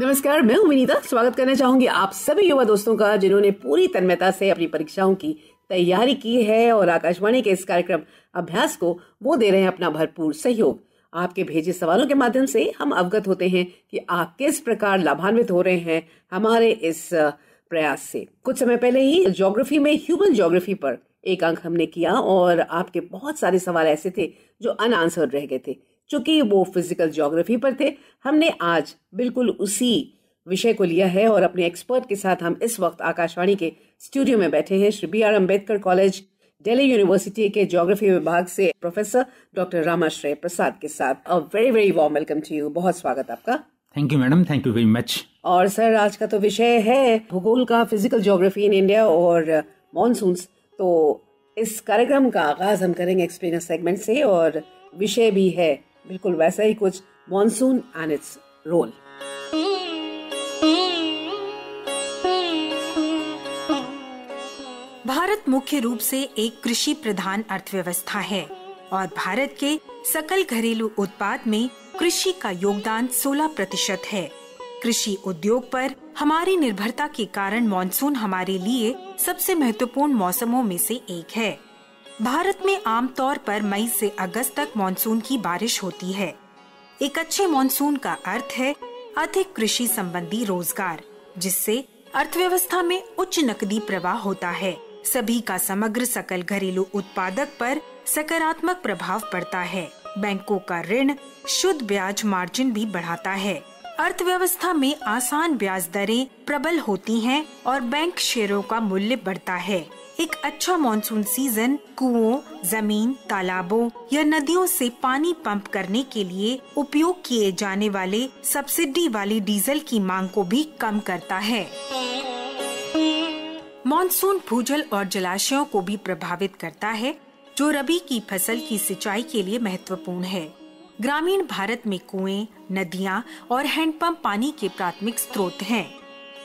नमस्कार मैं हूं विनीता स्वागत करना चाहूंगी आप सभी युवा दोस्तों का जिन्होंने पूरी तन्मयता से अपनी परीक्षाओं की तैयारी की है और आकाशवाणी के इस कार्यक्रम अभ्यास को वो दे रहे हैं अपना भरपूर सहयोग आपके भेजे सवालों के माध्यम से हम अवगत होते हैं कि आप किस प्रकार लाभान्वित हो रहे हैं हमारे इस प्रयास से कुछ समय पहले ही ज्योग्राफी में ह्यूमन ज्योग्राफी पर एक अंक हमने किया और आपके बहुत सारे सवाल ऐसे थे जो अनआंसर्ड रह गए थे चूंकि वो फिजिकल ज्योग्राफी पर थे हमने आज बिल्कुल उसी विषय को लिया है और अपने एक्सपर्ट के साथ हम इस वक्त आकाशवाणी के स्टूडियो में बैठे हैं Shri B R Ambedkar college Delhi university के ज्योग्राफी विभाग से प्रोफेसर डॉक्टर रामाश्रय प्रसाद के साथ a very very warm welcome to you बहुत स्वागत आपका thank you madam thank you very much और सर आज का तो विषय है भूगोल का फिजिकल ज्योग्राफी इन इंडिया और मानसून तो इस कार्यक्रम का आगाज हम करेंगे एक्सप्लेनर सेगमेंट से और विषय भी है बिल्कुल वैसा ही कुछ मॉनसून एंड इट्स रोल भारत मुख्य रूप से एक कृषि प्रधान अर्थव्यवस्था है और भारत के सकल घरेलू उत्पाद में कृषि का योगदान 16 प्रतिशत है कृषि उद्योग पर हमारी निर्भरता के कारण मॉनसून हमारे लिए सबसे महत्वपूर्ण मौसमों में से एक है भारत में आमतौर पर मई से अगस्त तक मानसून की बारिश होती है एक अच्छे मानसून का अर्थ है अधिक कृषि संबंधी रोजगार जिससे अर्थव्यवस्था में उच्च नकदी प्रवाह होता है सभी का समग्र सकल घरेलू उत्पादक पर सकारात्मक प्रभाव पड़ता है बैंकों का ऋण शुद्ध ब्याज मार्जिन भी बढ़ाता है अर्थव्यवस्था में आसान ब्याज दरें प्रबल होती हैं और बैंक शेयरों का मूल्य बढ़ता है एक अच्छा मानसून सीजन कुओं, जमीन तालाबों या नदियों से पानी पंप करने के लिए उपयोग किए जाने वाले सब्सिडी वाली डीजल की मांग को भी कम करता है मानसून भूजल और जलाशयों को भी प्रभावित करता है जो रबी की फसल की सिंचाई के लिए महत्वपूर्ण है ग्रामीण भारत में कुएं नदियां और हैंडपंप पानी के प्राथमिक स्रोत हैं।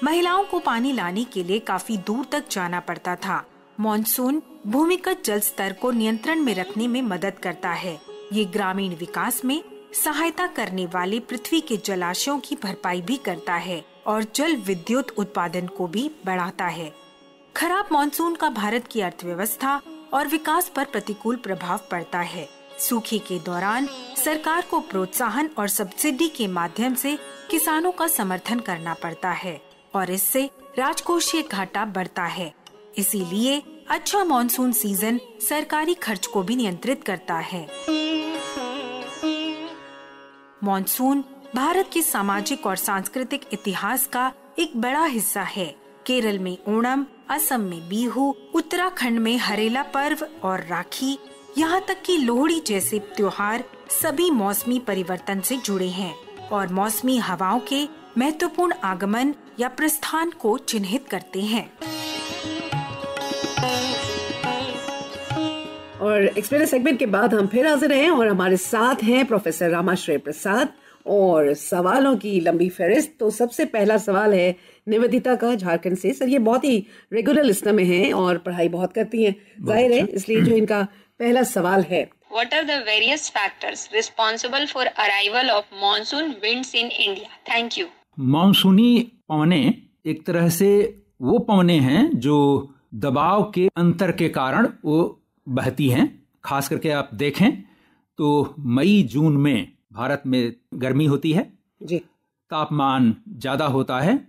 महिलाओं को पानी लाने के लिए काफी दूर तक जाना पड़ता था मॉनसून भूमिगत जल स्तर को नियंत्रण में रखने में मदद करता है ये ग्रामीण विकास में सहायता करने वाले पृथ्वी के जलाशयों की भरपाई भी करता है और जल विद्युत उत्पादन को भी बढ़ाता है खराब मानसून का भारत की अर्थव्यवस्था और विकास पर प्रतिकूल प्रभाव पड़ता है सूखे के दौरान सरकार को प्रोत्साहन और सब्सिडी के माध्यम से किसानों का समर्थन करना पड़ता है और इससे राजकोषीय घाटा बढ़ता है इसीलिए अच्छा मानसून सीजन सरकारी खर्च को भी नियंत्रित करता है मानसून भारत के सामाजिक और सांस्कृतिक इतिहास का एक बड़ा हिस्सा है केरल में ओणम असम में बीहू उत्तराखंड में हरेला पर्व और राखी यहाँ तक कि लोहड़ी जैसे त्योहार सभी मौसमी परिवर्तन से जुड़े हैं और मौसमी हवाओं के महत्वपूर्ण आगमन या प्रस्थान को चिन्हित करते हैं और एक्सप्लेनर सेगमेंट के बाद हम फिर हाजिर हैं और हमारे साथ हैं प्रोफेसर रामाश्रय प्रसाद और सवालों की लंबी फहरिस्त तो सबसे पहला सवाल है निवेदिता का झारखंड से सर ये बहुत ही रेगुलर लिस्ट में है और पढ़ाई बहुत करती हैं जाहिर है अच्छा। इसलिए जो इनका पहला सवाल है what are these factors responsible for arrival of monsoon wind winds in India? Thank मानसूनी पवने एक तरह से वो पवने हैं जो दबाव के अंतर के कारण वो बहती हैं खास करके आप देखें तो मई जून में भारत में गर्मी होती है जी तापमान ज़्यादा होता है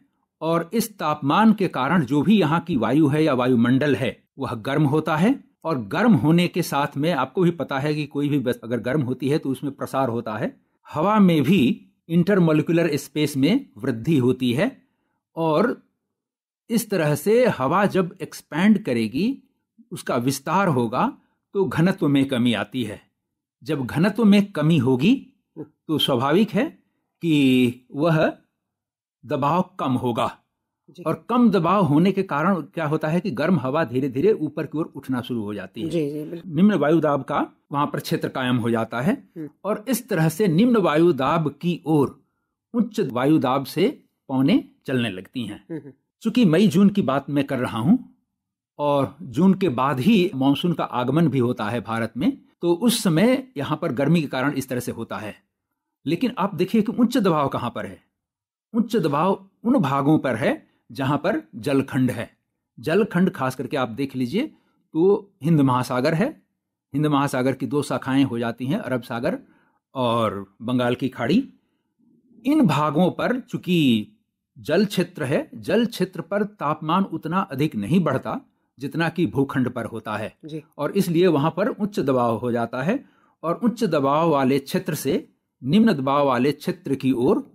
और इस तापमान के कारण जो भी यहाँ की वायु है या वायुमंडल है वह गर्म होता है और गर्म होने के साथ में आपको भी पता है कि कोई भी अगर गर्म होती है तो उसमें प्रसार होता है हवा में भी इंटरमोलिकुलर स्पेस में वृद्धि होती है और इस तरह से हवा जब एक्सपैंड करेगी उसका विस्तार होगा तो घनत्व में कमी आती है जब घनत्व में कमी होगी तो स्वाभाविक है कि वह दबाव कम होगा और कम दबाव होने के कारण क्या होता है कि गर्म हवा धीरे धीरे ऊपर की ओर उठना शुरू हो जाती है जी, जी, निम्न वायु दाब का वहां पर क्षेत्र कायम हो जाता है हम्म। और इस तरह से निम्न वायु दाब की ओर उच्च वायु दाब से पौने चलने लगती हैं हम्म, हम्म। चूंकि मई जून की बात मैं कर रहा हूं और जून के बाद ही मानसून का आगमन भी होता है भारत में तो उस समय यहाँ पर गर्मी के कारण इस तरह से होता है लेकिन आप देखिए कि उच्च दबाव कहाँ पर है उच्च दबाव उन भागों पर है जहाँ पर जलखंड है जलखंड खास करके आप देख लीजिए तो हिंद महासागर है हिंद महासागर की दो शाखाएं हो जाती हैं अरब सागर और बंगाल की खाड़ी इन भागों पर चूंकि जल क्षेत्र है जल क्षेत्र पर तापमान उतना अधिक नहीं बढ़ता जितना कि भूखंड पर होता है और इसलिए वहाँ पर उच्च दबाव हो जाता है और उच्च दबाव वाले क्षेत्र से निम्न दबाव वाले क्षेत्र की ओर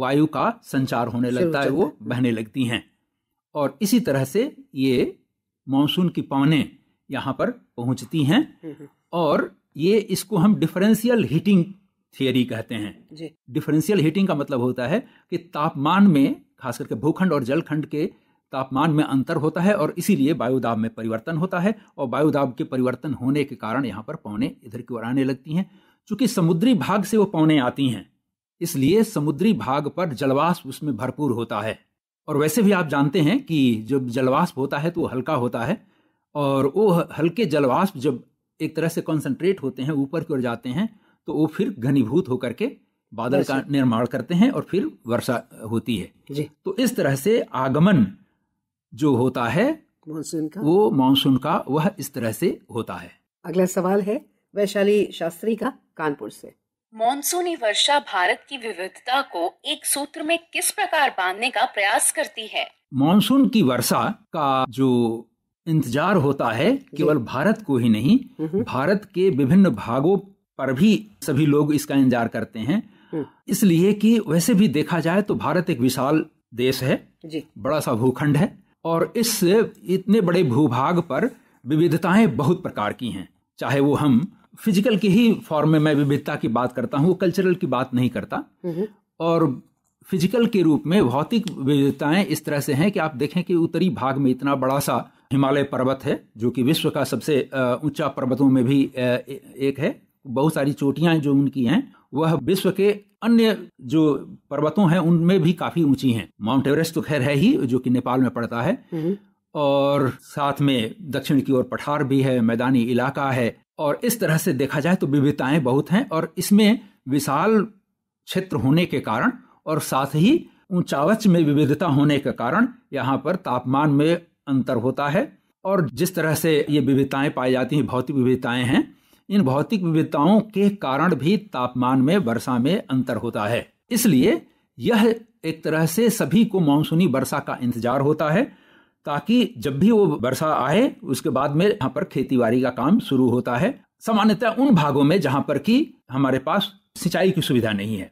वायु का संचार होने लगता है वो बहने लगती हैं और इसी तरह से ये मानसून की पवने यहाँ पर पहुँचती हैं हम्म, हम्म। और ये इसको हम डिफरेंशियल हीटिंग थियरी कहते हैं डिफरेंशियल हीटिंग का मतलब होता है कि तापमान में खास करके भूखंड और जलखंड के तापमान में अंतर होता है और इसीलिए वायुदाब में परिवर्तन होता है और वायुदाब के परिवर्तन होने के कारण यहाँ पर पौने इधर की ओर आने लगती हैं चूंकि समुद्री भाग से वो पौने आती हैं इसलिए समुद्री भाग पर जलवाष्प उसमें भरपूर होता है और वैसे भी आप जानते हैं कि जब जलवाष्प होता है तो वो हल्का होता है और वो हल्के जलवाष्प जब एक तरह से कॉन्सेंट्रेट होते हैं ऊपर की ओर जाते हैं तो वो फिर घनीभूत होकर के बादल का अच्छा। निर्माण करते हैं और फिर वर्षा होती है जी। तो इस तरह से आगमन जो होता है मानसून का वो मानसून का वह इस तरह से होता है अगला सवाल है वैशाली शास्त्री का कानपुर से मानसूनी वर्षा भारत की विविधता को एक सूत्र में किस प्रकार बांधने का प्रयास करती है मानसून की वर्षा का जो इंतजार होता है केवल भारत को ही नहीं भारत के विभिन्न भागों पर भी सभी लोग इसका इंतजार करते हैं हम्म। इसलिए कि वैसे भी देखा जाए तो भारत एक विशाल देश है जी। बड़ा सा भूखंड है और इस इतने बड़े भूभाग पर विविधताएं बहुत प्रकार की हैं चाहे वो हम फिजिकल के ही फॉर्म में मैं विविधता की बात करता हूँ वो कल्चरल की बात नहीं करता और फिजिकल के रूप में भौतिक विविधताएं इस तरह से हैं कि आप देखें कि उत्तरी भाग में इतना बड़ा सा हिमालय पर्वत है जो कि विश्व का सबसे ऊंचा पर्वतों में भी एक है बहुत सारी चोटियां जो उनकी हैं वह विश्व के अन्य जो पर्वतों हैं उनमें भी काफ़ी ऊंची हैं माउंट एवरेस्ट तो खैर है ही जो कि नेपाल में पड़ता है हम्म। और साथ में दक्षिण की ओर पठार भी है मैदानी इलाका है और इस तरह से देखा जाए तो विविधताएं बहुत हैं और इसमें विशाल क्षेत्र होने के कारण और साथ ही ऊंचावच में विविधता होने के कारण यहाँ पर तापमान में अंतर होता है और जिस तरह से ये विविधताएं पाई जाती हैं भौतिक विविधताएं हैं इन भौतिक विविधताओं के कारण भी तापमान में वर्षा में अंतर होता है इसलिए यह एक तरह से सभी को मानसूनी वर्षा का इंतजार होता है ताकि जब भी वो वर्षा आए उसके बाद में यहाँ पर खेतीबाड़ी का काम शुरू होता है सामान्यतः उन भागों में जहाँ पर कि हमारे पास सिंचाई की सुविधा नहीं है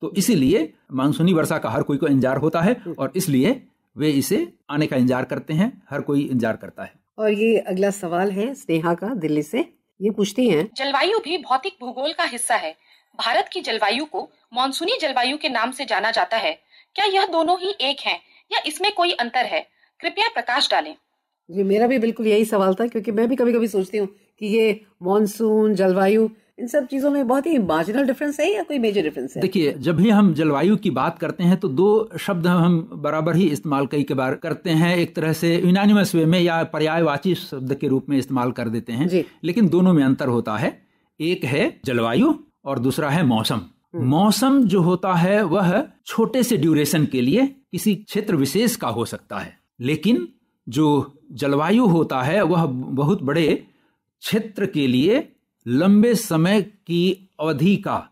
तो इसीलिए मानसूनी वर्षा का हर कोई को इंतजार होता है और इसलिए वे इसे आने का इंतजार करते हैं हर कोई इंतजार करता है और ये अगला सवाल है स्नेहा का दिल्ली से ये पूछती हैं जलवायु भी भौतिक भूगोल का हिस्सा है भारत की जलवायु को मानसूनी जलवायु के नाम से जाना जाता है क्या यह दोनों ही एक हैं या इसमें कोई अंतर है कृपया प्रकाश डालें जी मेरा भी बिल्कुल यही सवाल था क्योंकि मैं भी कभी कभी सोचती हूँ कि ये मानसून जलवायु इन सब चीज़ों में बहुत ही मार्जिनल डिफरेंस है या कोई मेजर डिफरेंस है देखिए जब भी हम जलवायु की बात करते हैं तो दो शब्द हम बराबर ही इस्तेमाल कई के बार करते हैं एक तरह से यूनानिमस वे में या पर्यायवाची शब्द के रूप में इस्तेमाल कर देते हैं लेकिन दोनों में अंतर होता है एक है जलवायु और दूसरा है मौसम हम्म। मौसम जो होता है वह छोटे से ड्यूरेशन के लिए किसी क्षेत्र विशेष का हो सकता है लेकिन जो जलवायु होता है वह बहुत बड़े क्षेत्र के लिए लंबे समय की अवधि का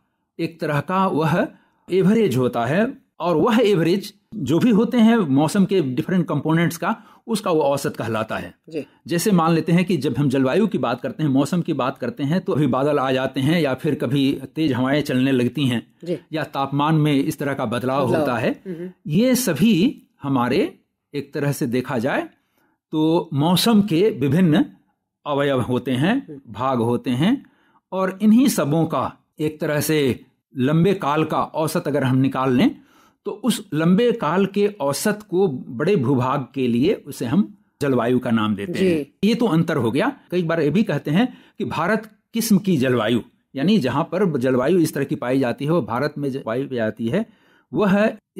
एक तरह का वह एवरेज होता है और वह एवरेज जो भी होते हैं मौसम के डिफरेंट कंपोनेंट्स का उसका वो औसत कहलाता है जैसे मान लेते हैं कि जब हम जलवायु की बात करते हैं मौसम की बात करते हैं तो अभी बादल आ जाते हैं या फिर कभी तेज हवाएं चलने लगती हैं या तापमान में इस तरह का बदलाव होता है हम्म। ये सभी हमारे एक तरह से देखा जाए तो मौसम के विभिन्न अवयव होते हैं हम्म। भाग होते हैं और इन्हीं सबों का एक तरह से लंबे काल का औसत अगर हम निकाल लें तो उस लंबे काल के औसत को बड़े भूभाग के लिए उसे हम जलवायु का नाम देते हैं ये तो अंतर हो गया कई बार ये भी कहते हैं कि भारत किस्म की जलवायु यानी जहां पर जलवायु इस तरह की पाई जाती है वो भारत में जलवायु पाई जाती है वह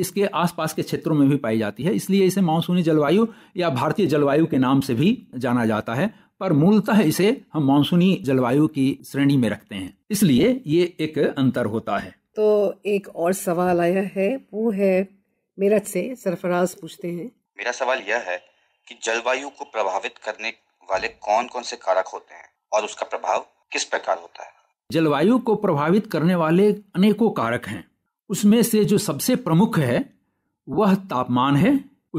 इसके आसपास के क्षेत्रों में भी पाई जाती है इसलिए इसे मानसूनी जलवायु या भारतीय जलवायु के नाम से भी जाना जाता है पर मूलतः इसे हम मानसूनी जलवायु की श्रेणी में रखते हैं इसलिए ये एक अंतर होता है तो एक और सवाल आया है वो है मेरठ से सरफराज पूछते हैं मेरा सवाल यह है कि जलवायु को प्रभावित करने वाले कौन कौन से कारक होते हैं और उसका प्रभाव किस प्रकार होता है जलवायु को प्रभावित करने वाले अनेकों कारक हैं उसमें से जो सबसे प्रमुख है वह तापमान है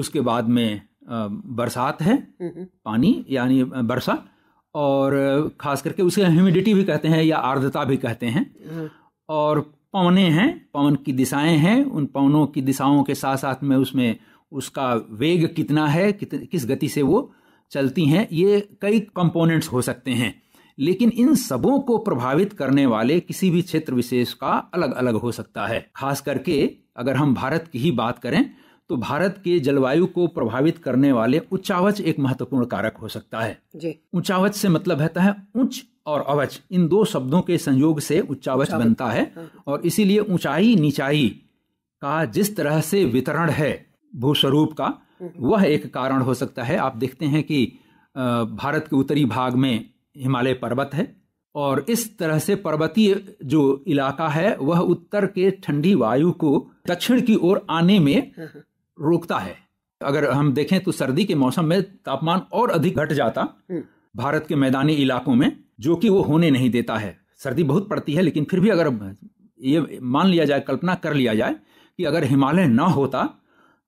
उसके बाद में बरसात है पानी यानी वर्षा और खास करके उसे ह्यूमिडिटी भी कहते हैं या आर्द्रता भी कहते हैं हम्म। और पवने हैं पवन की दिशाएं हैं उन पवनों की दिशाओं के साथ साथ में उसमें उसका वेग कितना है कित, किस गति से वो चलती हैं ये कई कंपोनेंट्स हो सकते हैं लेकिन इन सबों को प्रभावित करने वाले किसी भी क्षेत्र विशेष का अलग अलग हो सकता है खास करके अगर हम भारत की ही बात करें तो भारत के जलवायु को प्रभावित करने वाले उच्चावच एक महत्वपूर्ण कारक हो सकता है उच्चावच से मतलब रहता है उच्च और अवच इन दो शब्दों के संयोग से उच्चावच बनता है हाँ। और इसीलिए ऊंचाई निचाई का जिस तरह से वितरण है भूस्वरूप का हम्म। वह एक कारण हो सकता है आप देखते हैं कि भारत के उत्तरी भाग में हिमालय पर्वत है और इस तरह से पर्वतीय जो इलाका है वह उत्तर के ठंडी वायु को दक्षिण की ओर आने में हाँ, हाँ। रोकता है अगर हम देखें तो सर्दी के मौसम में तापमान और अधिक घट जाता हम्म। भारत के मैदानी इलाकों में जो कि वो होने नहीं देता है सर्दी बहुत पड़ती है लेकिन फिर भी अगर ये मान लिया जाए कल्पना कर लिया जाए कि अगर हिमालय ना होता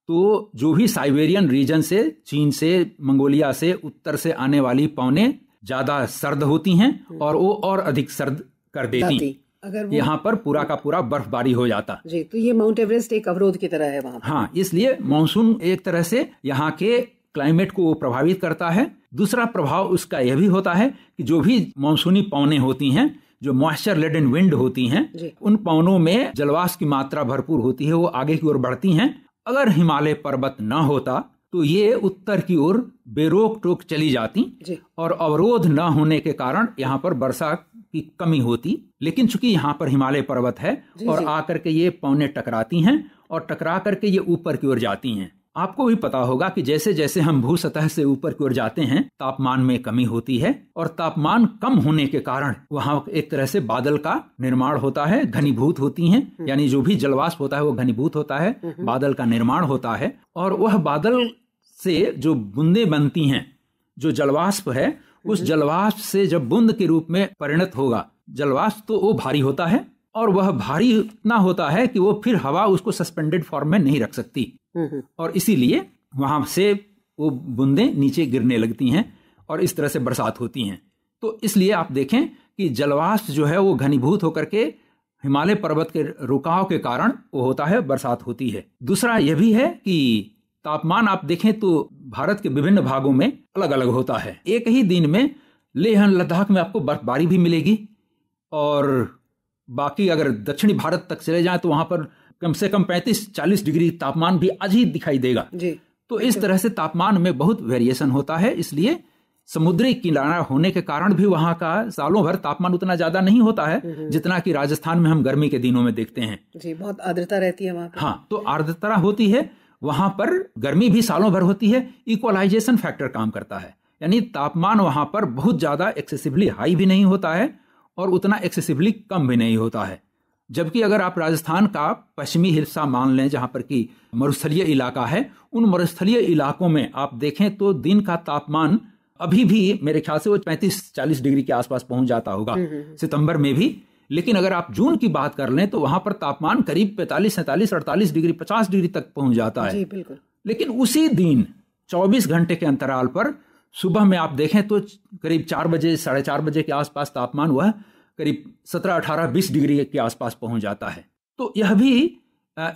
तो जो भी साइबेरियन रीजन से चीन से मंगोलिया से उत्तर से आने वाली पौने ज़्यादा सर्द होती हैं हम्म। और वो और अधिक सर्द कर देती अगर यहाँ पर पूरा का पूरा बर्फबारी हो जाता जी तो ये माउंट एवरेस्ट एक अवरोध की तरह है वहाँ हाँ इसलिए मानसून एक तरह से यहाँ के क्लाइमेट को प्रभावित करता है दूसरा प्रभाव उसका यह भी होता है कि जो भी मानसूनी पवने होती हैं जो मॉइस्चर एंड विंड होती हैं उन पवनों में जलवास की मात्रा भरपूर होती है वो आगे की ओर बढ़ती हैं अगर हिमालय पर्वत न होता तो ये उत्तर की ओर बेरोक टोक चली जाती और अवरोध न होने के कारण यहाँ पर वर्षा की कमी होती लेकिन चूंकि यहाँ पर हिमालय पर्वत है और आकर के ये पौने टकराती हैं और टकरा करके ये ऊपर की ओर जाती हैं आपको भी पता होगा कि जैसे जैसे हम भू सतह से ऊपर की ओर जाते हैं तापमान में कमी होती है और तापमान कम होने के कारण वहाँ एक तरह से बादल का निर्माण होता है घनीभूत होती हैं हम्म। यानी जो भी जलवाष्प होता है वो घनीभूत होता है हम्म, हम्म। बादल का निर्माण होता है और वह बादल से जो बूंदे बनती हैं जो जलवाष्प है उस हम्म। जलवाष्प से जब बूंद के रूप में परिणत होगा जलवाष्प तो वो भारी होता है और वह भारी इतना होता है कि वो फिर हवा उसको सस्पेंडेड फॉर्म में नहीं रख सकती हम्म, हम्म। और इसीलिए वहां से वो बूंदे नीचे गिरने लगती हैं और इस तरह से बरसात होती हैं तो इसलिए आप देखें कि जलवाष्प जो है वो घनीभूत होकर के हिमालय पर्वत के रुकाव के कारण वो होता है बरसात होती है दूसरा यह भी है कि तापमान आप देखें तो भारत के विभिन्न भागों में अलग अलग होता है एक ही दिन में लेह लद्दाख में आपको बर्फबारी भी मिलेगी और बाकी अगर दक्षिणी भारत तक चले जाएं तो वहां पर कम से कम 35-40 डिग्री तापमान भी आज ही दिखाई देगा जी तो इस तरह से तापमान में बहुत वेरिएशन होता है इसलिए समुद्री किनारा होने के कारण भी वहां का सालों भर तापमान उतना ज्यादा नहीं होता है हम्म, हम्म। जितना कि राजस्थान में हम गर्मी के दिनों में देखते हैं जी बहुत आर्द्रता रहती है वहां हाँ तो आर्द्रता होती है वहां पर गर्मी भी सालों भर होती है इक्वलाइजेशन फैक्टर काम करता है यानी तापमान वहां पर बहुत ज़्यादा एक्सेसिवली हाई भी नहीं होता है और उतना एक्सेसिवली कम भी नहीं होता है जबकि अगर आप राजस्थान का पश्चिमी हिस्सा मान लें जहाँ पर कि मरुस्थलीय इलाका है उन मरुस्थलीय इलाकों में आप देखें तो दिन का तापमान अभी भी मेरे ख्याल से वो पैंतीस चालीस डिग्री के आसपास पहुंच जाता होगा हम्म, हम्म, हम्म। सितंबर में भी लेकिन अगर आप जून की बात कर लें तो वहां पर तापमान करीब पैंतालीस सैंतालीस अड़तालीस डिग्री पचास डिग्री तक पहुंच जाता है जी बिल्कुल लेकिन उसी दिन चौबीस घंटे के अंतराल पर सुबह में आप देखें तो करीब चार बजे साढ़े चार बजे के आसपास तापमान वह करीब सत्रह अठारह बीस डिग्री के आसपास पहुंच जाता है तो यह भी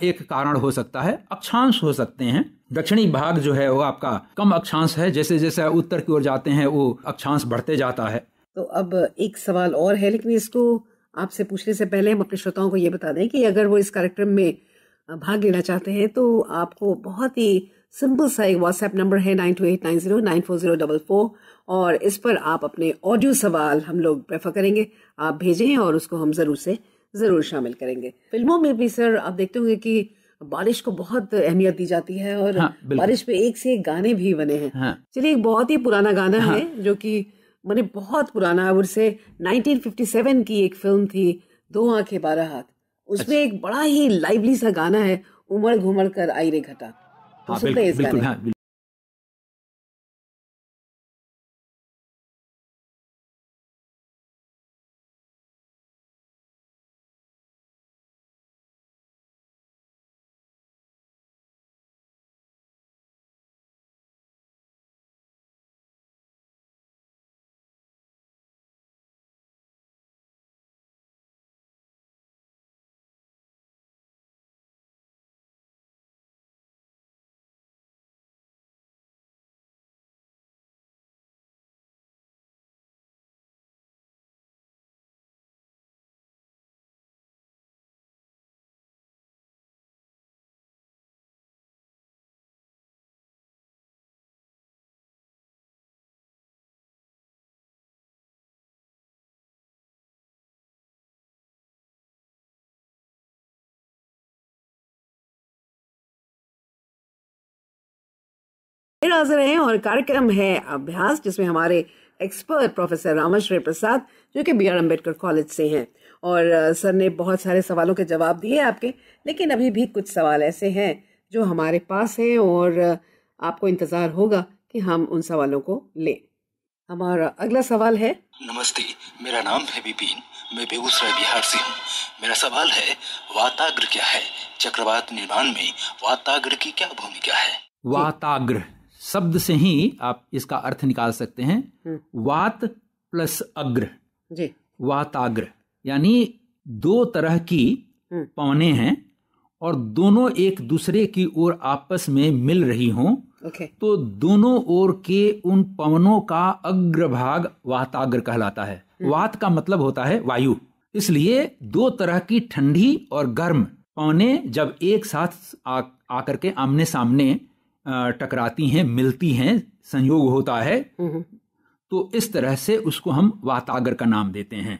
एक कारण हो सकता है अक्षांश हो सकते हैं दक्षिणी भाग जो है वो आपका कम अक्षांश है जैसे जैसे उत्तर की ओर जाते हैं वो अक्षांश बढ़ते जाता है तो अब एक सवाल और है लेकिन इसको आपसे पूछने से पहले हम अपने श्रोताओं को ये बता दें कि अगर वो इस कार्यक्रम में भाग लेना चाहते हैं तो आपको बहुत ही सिंपल सा एक व्हाट्सएप नंबर है nine two eight nine zero nine four zero double four और इस पर आप अपने ऑडियो सवाल हम लोग प्रेफर करेंगे आप भेजें और उसको हम ज़रूर से ज़रूर शामिल करेंगे फिल्मों में भी सर आप देखते होंगे कि बारिश को बहुत अहमियत दी जाती है और हाँ, बारिश पे एक से एक गाने भी बने हैं हाँ, चलिए एक बहुत ही पुराना गाना हाँ, है जो कि मैंने बहुत पुराना है उससे 1957 की एक फिल्म थी दो आंखें बारह हाथ उसमें अच्छा। एक बड़ा ही लाइवली सा गाना है उमड़ घुमड़ कर आई रे घटा तो हाँ, हैं इस गाने हाँ, फिर हाजिर हैं और कार्यक्रम है अभ्यास जिसमें हमारे एक्सपर्ट प्रोफेसर रामाश्रय प्रसाद जो कि बी आर अम्बेडकर कॉलेज से हैं और सर ने बहुत सारे सवालों के जवाब दिए आपके लेकिन अभी भी कुछ सवाल ऐसे हैं जो हमारे पास हैं और आपको इंतज़ार होगा कि हम उन सवालों को लें हमारा अगला सवाल है नमस्ते मेरा नाम है बिपिन मैं बेगूसराय बिहार से हूँ मेरा सवाल है वाताग्र क्या है चक्रवात निर्माण में वाताग्र की क्या भूमिका है वाताग्र शब्द से ही आप इसका अर्थ निकाल सकते हैं हम्म। वात प्लस अग्र जी वाताग्र यानी दो तरह की हम्म। पवने हैं और दोनों एक दूसरे की ओर आपस में मिल रही हों तो दोनों ओर के उन पवनों का अग्र भाग वाताग्र कहलाता है हम्म। वात का मतलब होता है वायु इसलिए दो तरह की ठंडी और गर्म पवने जब एक साथ आ, आकर के आमने सामने टकराती हैं मिलती हैं संयोग होता है हम्म, हम्म। तो इस तरह से उसको हम वाताग्र का नाम देते हैं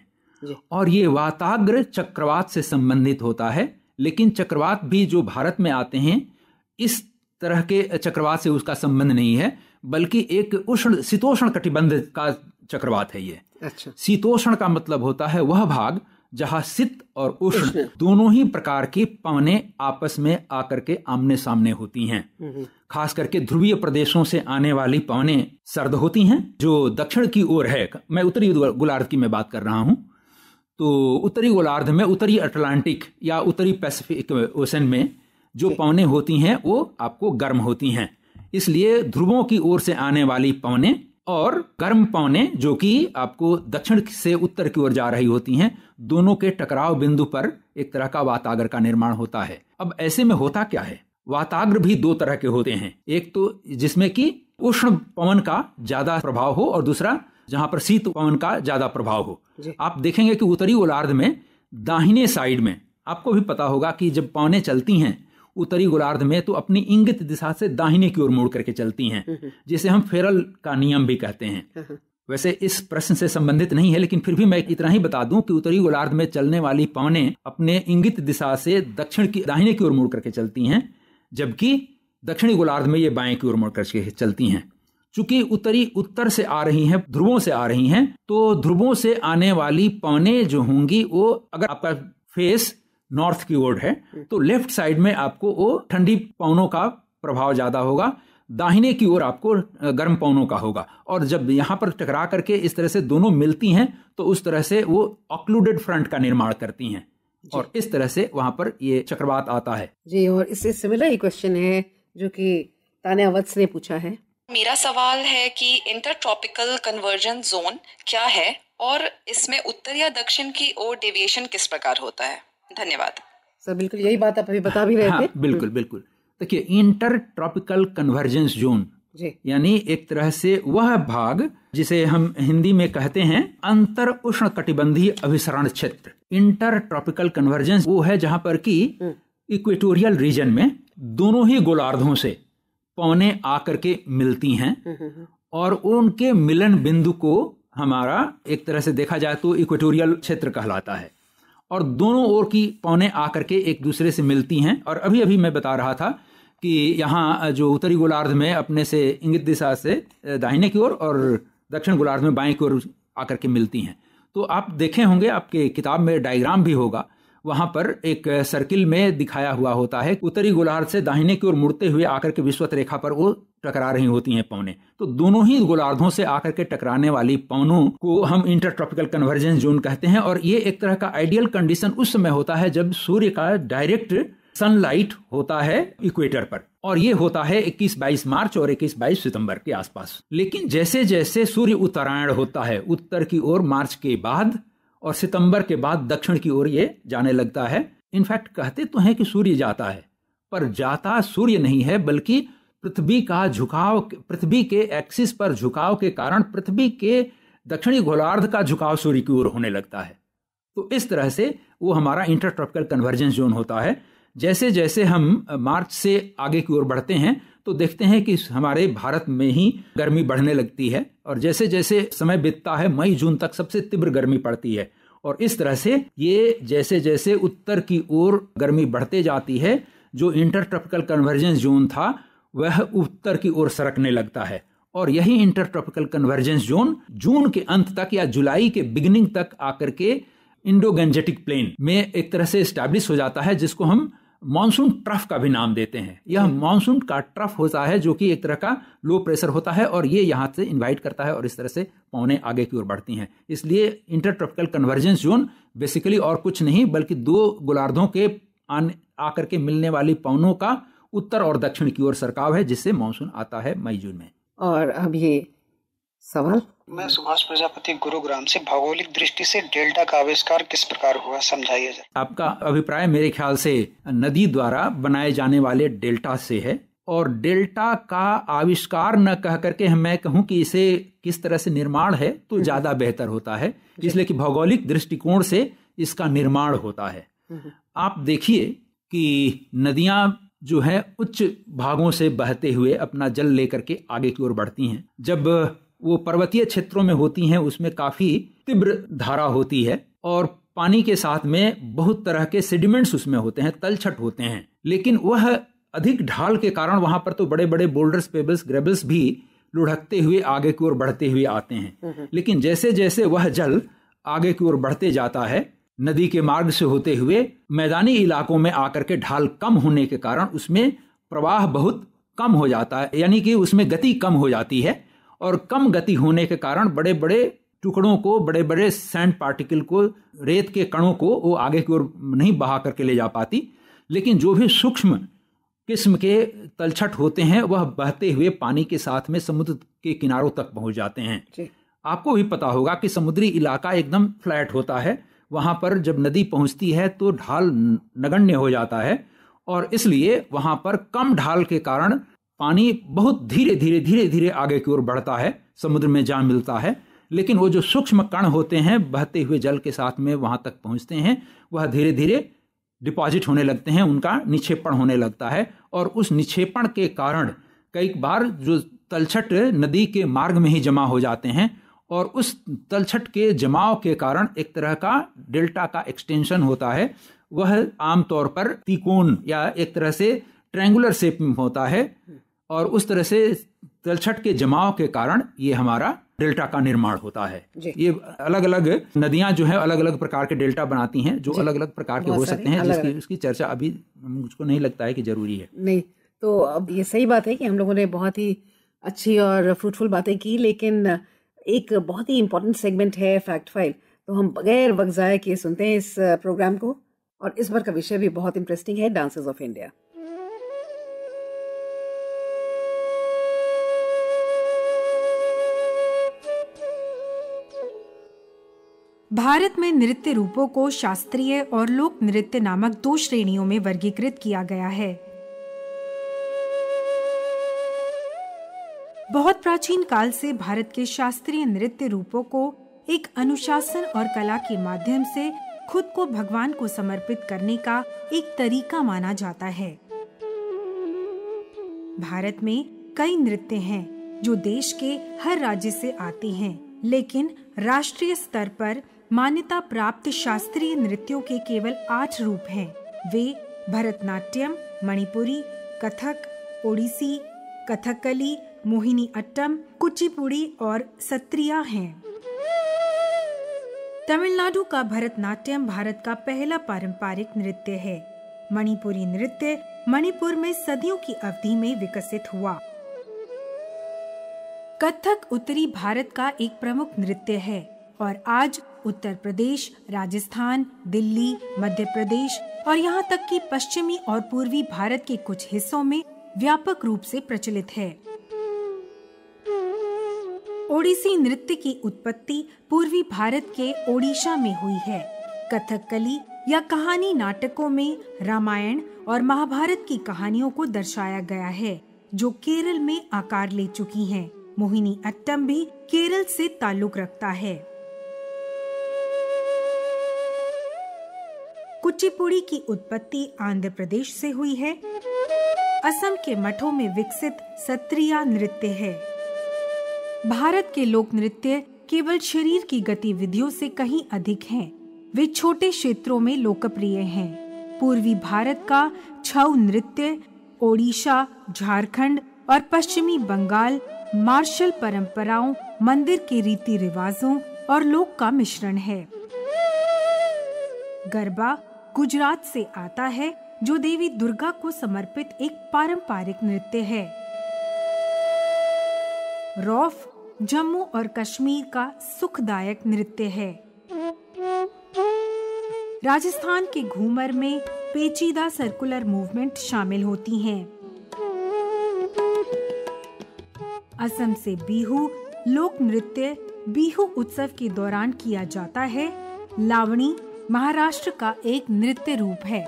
और ये वाताग्र चक्रवात से संबंधित होता है लेकिन चक्रवात भी जो भारत में आते हैं इस तरह के चक्रवात से उसका संबंध नहीं है बल्कि एक उष्ण शीतोष्ण कटिबंध का चक्रवात है ये अच्छा शीतोष्ण का मतलब होता है वह भाग जहाँ शीत और उष्ण दोनों ही प्रकार की पवने आपस में आकर के आमने सामने होती हैं खास करके ध्रुवीय प्रदेशों से आने वाली पवने सर्द होती हैं जो दक्षिण की ओर है मैं उत्तरी गोलार्ध की मैं बात कर रहा हूं तो उत्तरी गोलार्ध में उत्तरी अटलांटिक या उत्तरी पैसिफिक ओशन में जो पवने होती हैं वो आपको गर्म होती हैं इसलिए ध्रुवों की ओर से आने वाली पवने और गर्म पवने जो कि आपको दक्षिण से उत्तर की ओर जा रही होती हैं दोनों के टकराव बिंदु पर एक तरह का वाताग्र का निर्माण होता है अब ऐसे में होता क्या है वाताग्र भी दो तरह के होते हैं एक तो जिसमें कि उष्ण पवन का ज्यादा प्रभाव हो और दूसरा जहां पर शीत पवन का ज्यादा प्रभाव हो आप देखेंगे कि उत्तरी गोलार्ध में दाहिने साइड में आपको भी पता होगा कि जब पवने चलती हैं उत्तरी गोलार्ध में तो अपनी इंगित दिशा से दाहिने की ओर मुड़ करके चलती हैं हम्म, हम्म। जिसे हम फेरल का नियम भी कहते हैं हाँ, हाँ। वैसे इस प्रश्न से संबंधित नहीं है लेकिन फिर भी मैं इतना ही बता दूं कि उत्तरी गोलार्ध में चलने वाली पवने अपने इंगित दिशा से दक्षिण की दाहिने की ओर मुड़ करके चलती हैं जबकि दक्षिणी गोलार्ध में ये बाएं की ओर मुड़ करके चलती हैं चूंकि उत्तरी उत्तर से आ रही हैं ध्रुवों से आ रही हैं तो ध्रुवों से आने वाली पवने जो होंगी वो अगर आपका फेस नॉर्थ की ओर है हम्म। तो लेफ्ट साइड में आपको वो ठंडी पवनों का प्रभाव ज़्यादा होगा दाहिने की ओर आपको गर्म पवनों का होगा और जब यहाँ पर टकरा करके इस तरह से दोनों मिलती हैं तो उस तरह से वो ऑक्लूडेड फ्रंट का निर्माण करती हैं और इस तरह से वहाँ पर ये चक्रवात आता है जी और इससे सिमिलर ही क्वेश्चन है जो कि तान्या वत्स ने पूछा है मेरा सवाल है कि इंटर ट्रॉपिकल कन्वर्जन जोन क्या है और इसमें उत्तर या दक्षिण की ओर डेविएशन किस प्रकार होता है धन्यवाद सर बिल्कुल यही बात आप अभी बता भी रहे हाँ, थे बिल्कुल हम्म। बिल्कुल देखिए इंटर ट्रॉपिकल कन्वर्जेंस जोन यानी एक तरह से वह भाग जिसे हम हिंदी में कहते हैं अंतर उष्ण कटिबंधीय अभिसरण क्षेत्र इंटर ट्रॉपिकल कन्वर्जेंस वो है जहां पर कि इक्वेटोरियल हम्म। रीजन में दोनों ही गोलार्धों से पौने आकर के मिलती हैं हम्म, और उनके मिलन बिंदु को हमारा एक तरह से देखा जाए तो इक्वेटोरियल क्षेत्र कहलाता है और दोनों ओर की पौने आकर के एक दूसरे से मिलती हैं और अभी अभी मैं बता रहा था कि यहाँ जो उत्तरी गोलार्ध में अपने से इंगित दिशा से दाहिने की ओर और दक्षिण गोलार्ध में बाएं की ओर आकर के मिलती हैं तो आप देखे होंगे आपके किताब में डायग्राम भी होगा वहां पर एक सर्किल में दिखाया हुआ होता है उत्तरी गोलार्ध से दाहिने की ओर मुड़ते हुए आकर के विश्वत रेखा पर वो टकरा रही होती हैं पवने तो दोनों ही गोलार्धों से आकर के टकराने वाली पवनों को हम इंटरट्रॉपिकल कन्वर्जेंस जोन कहते हैं और ये एक तरह का आइडियल कंडीशन उस समय होता है जब सूर्य का डायरेक्ट सनलाइट होता है इक्वेटर पर और ये होता है 21-22 मार्च और 21-22 सितंबर के आसपास लेकिन जैसे जैसे सूर्य उत्तरायण होता है उत्तर की ओर मार्च के बाद और सितंबर के बाद दक्षिण की ओर ये जाने लगता है इनफैक्ट कहते तो हैं कि सूर्य जाता है पर जाता सूर्य नहीं है बल्कि पृथ्वी का झुकाव पृथ्वी के एक्सिस पर झुकाव के कारण पृथ्वी के दक्षिणी गोलार्ध का झुकाव सूर्य की ओर होने लगता है तो इस तरह से वो हमारा इंटरट्रॉपिकल कन्वर्जेंस जोन होता है जैसे जैसे हम मार्च से आगे की ओर बढ़ते हैं तो देखते हैं कि हमारे भारत में ही गर्मी बढ़ने लगती है और जैसे जैसे समय बीतता है मई जून तक सबसे तीव्र गर्मी पड़ती है और इस तरह से ये जैसे जैसे उत्तर की ओर गर्मी बढ़ते जाती है जो इंटरट्रॉपिकल कन्वर्जेंस जोन था वह उत्तर की ओर सरकने लगता है और यही इंटरट्रॉपिकल कन्वर्जेंस जोन जून के अंत तक या जुलाई के बिगिनिंग तक आकर के इंडो प्लेन में एक तरह से स्टैब्लिश हो जाता है जिसको हम मानसून ट्रफ का भी नाम देते हैं यह हम्म। मानसून का ट्रफ होता है जो कि एक तरह का लो प्रेशर होता है और ये यहाँ से इन्वाइट करता है और इस तरह से पौने आगे की ओर बढ़ती हैं इसलिए इंटरट्रॉपिकल कन्वर्जेंस जोन बेसिकली और कुछ नहीं बल्कि दो गोलार्धों के आने आकर के मिलने वाली पवनों का उत्तर और दक्षिण की ओर सरकाव है जिससे मानसून आता है मई जून में और अब ये सवाल मैं सुभाष प्रजापति गुरुग्राम से भौगोलिक दृष्टि से डेल्टा का आविष्कार किस प्रकार हुआ समझाइए आपका अभिप्राय मेरे ख्याल से नदी द्वारा बनाए जाने वाले डेल्टा से है और डेल्टा का आविष्कार न कह करके मैं कहूं कि इसे किस तरह से निर्माण है तो हम्म। ज्यादा बेहतर होता है अच्छा। इसलिए कि भौगोलिक दृष्टिकोण से इसका निर्माण होता है हम्म, हम्म। आप देखिए कि नदियां जो है उच्च भागों से बहते हुए अपना जल लेकर के आगे की ओर बढ़ती हैं जब वो पर्वतीय क्षेत्रों में होती हैं उसमें काफ़ी तीव्र धारा होती है और पानी के साथ में बहुत तरह के सेडिमेंट्स उसमें होते हैं तलछट होते हैं लेकिन वह अधिक ढाल के कारण वहाँ पर तो बड़े बड़े बोल्डर्स पेबल्स ग्रेबल्स भी लुढ़कते हुए आगे की ओर बढ़ते हुए आते हैं हम्म, हम्म। लेकिन जैसे जैसे वह जल आगे की ओर बढ़ते जाता है नदी के मार्ग से होते हुए मैदानी इलाकों में आकर के ढाल कम होने के कारण उसमें प्रवाह बहुत कम हो जाता है यानी कि उसमें गति कम हो जाती है और कम गति होने के कारण बड़े बड़े टुकड़ों को बड़े बड़े सैंड पार्टिकल को रेत के कणों को वो आगे की ओर नहीं बहा करके ले जा पाती लेकिन जो भी सूक्ष्म किस्म के तलछट होते हैं वह बहते हुए पानी के साथ में समुद्र के किनारों तक पहुंच जाते हैं आपको भी पता होगा कि समुद्री इलाका एकदम फ्लैट होता है वहाँ पर जब नदी पहुँचती है तो ढाल नगण्य हो जाता है और इसलिए वहाँ पर कम ढाल के कारण पानी बहुत धीरे धीरे धीरे धीरे आगे की ओर बढ़ता है समुद्र में जा मिलता है लेकिन वो जो सूक्ष्म कण होते हैं बहते हुए जल के साथ में वहाँ तक पहुँचते हैं वह धीरे धीरे डिपॉजिट होने लगते हैं उनका निक्षेपण होने लगता है और उस निक्षेपण के कारण कई बार जो तलछट नदी के मार्ग में ही जमा हो जाते हैं और उस तलछट के जमाव के कारण एक तरह का डेल्टा का एक्सटेंशन होता है वह आमतौर पर तिकोण या एक तरह से ट्रेंगुलर शेप में होता है और उस तरह से तलछट के जमाव के कारण ये हमारा डेल्टा का निर्माण होता है ये अलग अलग नदियां जो है अलग अलग प्रकार के डेल्टा बनाती हैं जो अलग अलग प्रकार के हो सकते हैं जिसकी उसकी चर्चा अभी मुझको नहीं लगता है कि जरूरी है नहीं तो अब ये सही बात है कि हम लोगों ने बहुत ही अच्छी और फ्रूटफुल बातें की लेकिन एक बहुत ही इम्पोर्टेंट सेगमेंट है फैक्ट फाइल तो हम बगैर वक्त जाए सुनते हैं इस प्रोग्राम को और इस बार का विषय भी बहुत इंटरेस्टिंग है डांसेस ऑफ इंडिया भारत में नृत्य रूपों को शास्त्रीय और लोक नृत्य नामक दो श्रेणियों में वर्गीकृत किया गया है बहुत प्राचीन काल से भारत के शास्त्रीय नृत्य रूपों को एक अनुशासन और कला के माध्यम से खुद को भगवान को समर्पित करने का एक तरीका माना जाता है भारत में कई नृत्य हैं जो देश के हर राज्य से आते हैं लेकिन राष्ट्रीय स्तर पर मान्यता प्राप्त शास्त्रीय नृत्यों के केवल आठ रूप हैं वे भरतनाट्यम मणिपुरी कथक ओडिसी कथकली मोहिनी अट्टम कुचिपुड़ी और सत्रिया हैं तमिलनाडु का भरतनाट्यम भारत का पहला पारंपरिक नृत्य है मणिपुरी नृत्य मणिपुर में सदियों की अवधि में विकसित हुआ कथक उत्तरी भारत का एक प्रमुख नृत्य है और आज उत्तर प्रदेश राजस्थान दिल्ली मध्य प्रदेश और यहाँ तक कि पश्चिमी और पूर्वी भारत के कुछ हिस्सों में व्यापक रूप से प्रचलित है ओडिसी नृत्य की उत्पत्ति पूर्वी भारत के ओडिशा में हुई है कथकली या कहानी नाटकों में रामायण और महाभारत की कहानियों को दर्शाया गया है जो केरल में आकार ले चुकी हैं। मोहिनी अट्टम भी केरल से ताल्लुक रखता है कुचिपुड़ी की उत्पत्ति आंध्र प्रदेश से हुई है असम के मठों में विकसित सत्रिया नृत्य है भारत के लोक नृत्य केवल शरीर की गतिविधियों से कहीं अधिक हैं। वे छोटे क्षेत्रों में लोकप्रिय हैं। पूर्वी भारत का छऊ नृत्य ओडिशा झारखंड और पश्चिमी बंगाल मार्शल परंपराओं मंदिर के रीति रिवाजों और लोक का मिश्रण है गरबा गुजरात से आता है जो देवी दुर्गा को समर्पित एक पारंपरिक नृत्य है रौफ जम्मू और कश्मीर का सुखदायक नृत्य है राजस्थान के घूमर में पेचीदा सर्कुलर मूवमेंट शामिल होती हैं। असम से बीहू लोक नृत्य बीहू उत्सव के दौरान किया जाता है लावणी महाराष्ट्र का एक नृत्य रूप है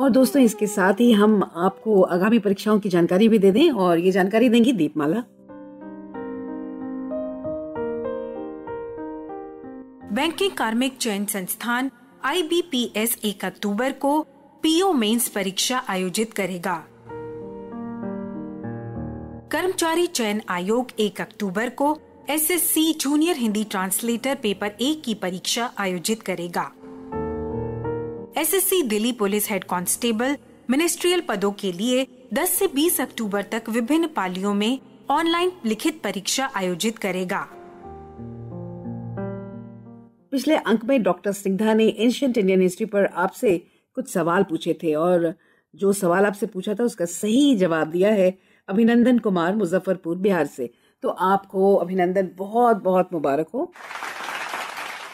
और दोस्तों इसके साथ ही हम आपको आगामी परीक्षाओं की जानकारी भी दे दें और ये जानकारी देंगी दीपमाला बैंकिंग कार्मिक चयन संस्थान आईबीपीएस 1 अक्टूबर को पीओ मेंस परीक्षा आयोजित करेगा कर्मचारी चयन आयोग 1 अक्टूबर को SSC junior Hindi translator paper एक की परीक्षा आयोजित करेगा SSC Delhi police head constable ministerial पदों के लिए 10 से 20 अक्टूबर तक विभिन्न पालियों में ऑनलाइन लिखित परीक्षा आयोजित करेगा पिछले अंक में डॉक्टर सिंघा ने एंशियंट इंडियन हिस्ट्री पर आपसे कुछ सवाल पूछे थे और जो सवाल आपसे पूछा था उसका सही जवाब दिया है अभिनंदन कुमार मुजफ्फरपुर बिहार से तो आपको अभिनंदन बहुत बहुत मुबारक हो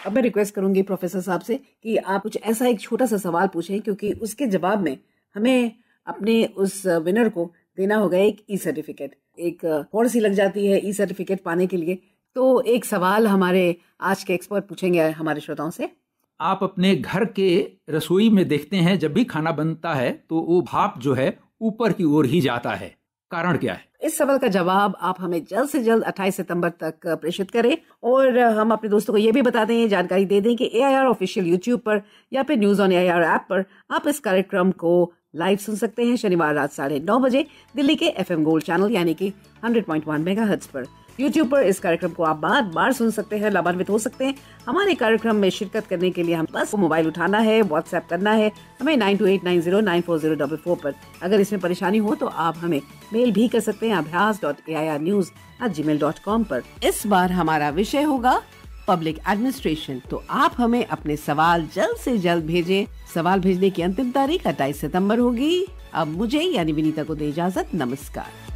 अब मैं रिक्वेस्ट करूंगी प्रोफेसर साहब से कि आप कुछ ऐसा एक छोटा सा सवाल पूछें क्योंकि उसके जवाब में हमें अपने उस विनर को देना होगा एक ई सर्टिफिकेट एक थोड़ी सी लग जाती है ई सर्टिफिकेट पाने के लिए तो एक सवाल हमारे आज के एक्सपर्ट पूछेंगे हमारे श्रोताओं से आप अपने घर के रसोई में देखते हैं जब भी खाना बनता है तो वो भाप जो है ऊपर की ओर ही जाता है कारण क्या है इस सवाल का जवाब आप हमें जल्द से जल्द 28 सितंबर तक प्रेषित करें और हम अपने दोस्तों को ये भी बता दें जानकारी दे दें कि A I R official YouTube पर या फिर news on A I R app पर आप इस कार्यक्रम को लाइव सुन सकते हैं शनिवार रात साढ़े नौ बजे दिल्ली के एफ एम गोल्ड चैनल यानी कि 100.1 मेगाहर्ट्ज़ पर यूट्यूब पर इस कार्यक्रम को आप बार बार सुन सकते हैं लाभान्वित हो सकते हैं हमारे कार्यक्रम में शिरकत करने के लिए हम बस मोबाइल उठाना है व्हाट्सएप करना है हमें nine two eight nine zero nine four zero double four पर अगर इसमें परेशानी हो तो आप हमें मेल भी कर सकते हैं अभ्यास dot A I R news at Gmail dot com पर इस बार हमारा विषय होगा पब्लिक एडमिनिस्ट्रेशन तो आप हमें अपने सवाल जल्द से जल्द भेजें सवाल भेजने की अंतिम तारीख अट्ठाईस सितंबर होगी अब मुझे यानी विनीता को दे इजाजत नमस्कार